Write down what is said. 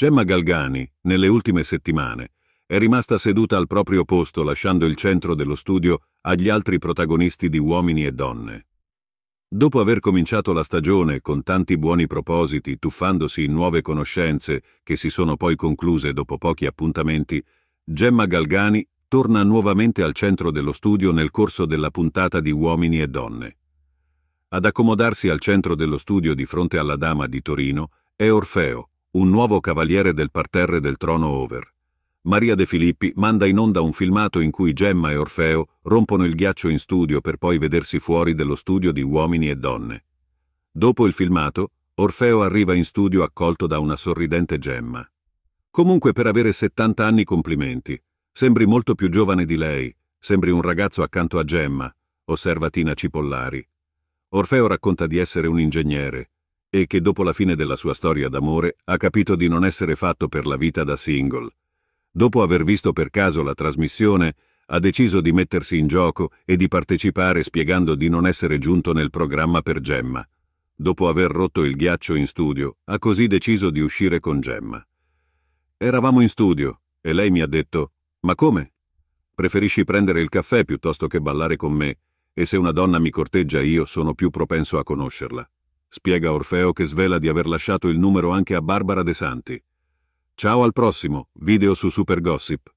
Gemma Galgani, nelle ultime settimane, è rimasta seduta al proprio posto lasciando il centro dello studio agli altri protagonisti di Uomini e Donne. Dopo aver cominciato la stagione con tanti buoni propositi, tuffandosi in nuove conoscenze che si sono poi concluse dopo pochi appuntamenti, Gemma Galgani torna nuovamente al centro dello studio nel corso della puntata di Uomini e Donne. Ad accomodarsi al centro dello studio di fronte alla dama di Torino è Orfeo, un nuovo cavaliere del parterre del trono over. Maria De Filippi manda in onda un filmato in cui Gemma e Orfeo rompono il ghiaccio in studio per poi vedersi fuori dello studio di uomini e donne. Dopo il filmato, Orfeo arriva in studio accolto da una sorridente Gemma. Comunque per avere 70 anni complimenti. Sembri molto più giovane di lei, sembri un ragazzo accanto a Gemma, osserva Tina Cipollari. Orfeo racconta di essere un ingegnere, e che dopo la fine della sua storia d'amore ha capito di non essere fatto per la vita da single. Dopo aver visto per caso la trasmissione, ha deciso di mettersi in gioco e di partecipare spiegando di non essere giunto nel programma per Gemma. Dopo aver rotto il ghiaccio in studio, ha così deciso di uscire con Gemma. Eravamo in studio e lei mi ha detto, ma come? Preferisci prendere il caffè piuttosto che ballare con me e se una donna mi corteggia io sono più propenso a conoscerla spiega Orfeo che svela di aver lasciato il numero anche a Barbara De Santi. Ciao al prossimo, video su Super Gossip.